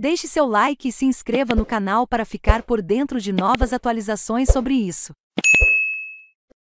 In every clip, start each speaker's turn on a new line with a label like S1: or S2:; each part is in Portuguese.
S1: Deixe seu like e se inscreva no canal para ficar por dentro de novas atualizações sobre isso.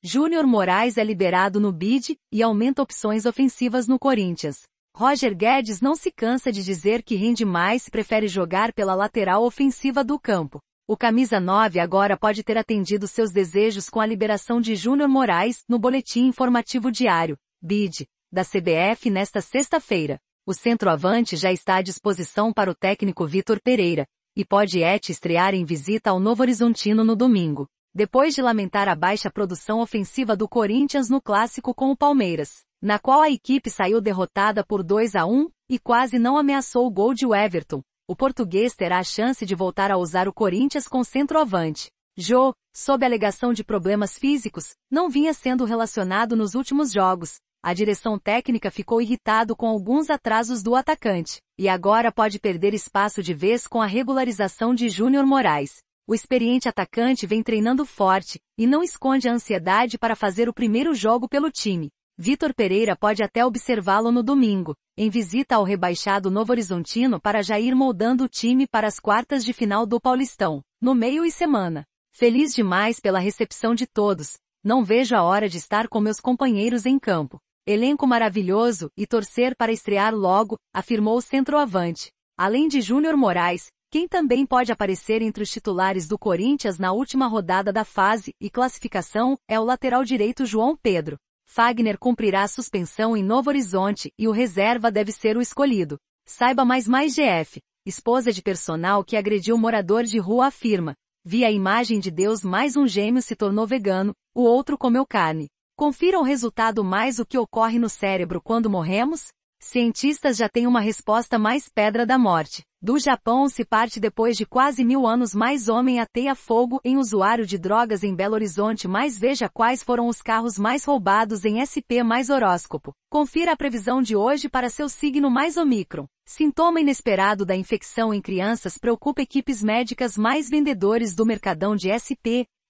S1: Júnior Moraes é liberado no BID e aumenta opções ofensivas no Corinthians. Roger Guedes não se cansa de dizer que rende mais e prefere jogar pela lateral ofensiva do campo. O camisa 9 agora pode ter atendido seus desejos com a liberação de Júnior Moraes no boletim informativo diário, BID, da CBF nesta sexta-feira. O centroavante já está à disposição para o técnico Vitor Pereira, e pode é Et estrear em visita ao Novo Horizontino no domingo, depois de lamentar a baixa produção ofensiva do Corinthians no clássico com o Palmeiras, na qual a equipe saiu derrotada por 2 a 1 e quase não ameaçou o gol de Everton. O português terá a chance de voltar a usar o Corinthians com centroavante. Jô, sob alegação de problemas físicos, não vinha sendo relacionado nos últimos jogos, a direção técnica ficou irritado com alguns atrasos do atacante, e agora pode perder espaço de vez com a regularização de Júnior Moraes. O experiente atacante vem treinando forte, e não esconde a ansiedade para fazer o primeiro jogo pelo time. Vitor Pereira pode até observá-lo no domingo, em visita ao rebaixado Novo Horizontino para já ir moldando o time para as quartas de final do Paulistão, no meio e semana. Feliz demais pela recepção de todos, não vejo a hora de estar com meus companheiros em campo. Elenco maravilhoso, e torcer para estrear logo, afirmou o centroavante. Além de Júnior Moraes, quem também pode aparecer entre os titulares do Corinthians na última rodada da fase e classificação é o lateral direito João Pedro. Fagner cumprirá a suspensão em Novo Horizonte e o reserva deve ser o escolhido. Saiba mais mais GF. Esposa de personal que agrediu morador de rua afirma. Vi a imagem de Deus mais um gêmeo se tornou vegano, o outro comeu carne. Confira o resultado mais o que ocorre no cérebro quando morremos? Cientistas já têm uma resposta mais pedra da morte. Do Japão se parte depois de quase mil anos mais homem ateia fogo em usuário de drogas em Belo Horizonte mais veja quais foram os carros mais roubados em SP mais horóscopo. Confira a previsão de hoje para seu signo mais Omicron. Sintoma inesperado da infecção em crianças preocupa equipes médicas mais vendedores do mercadão de SP,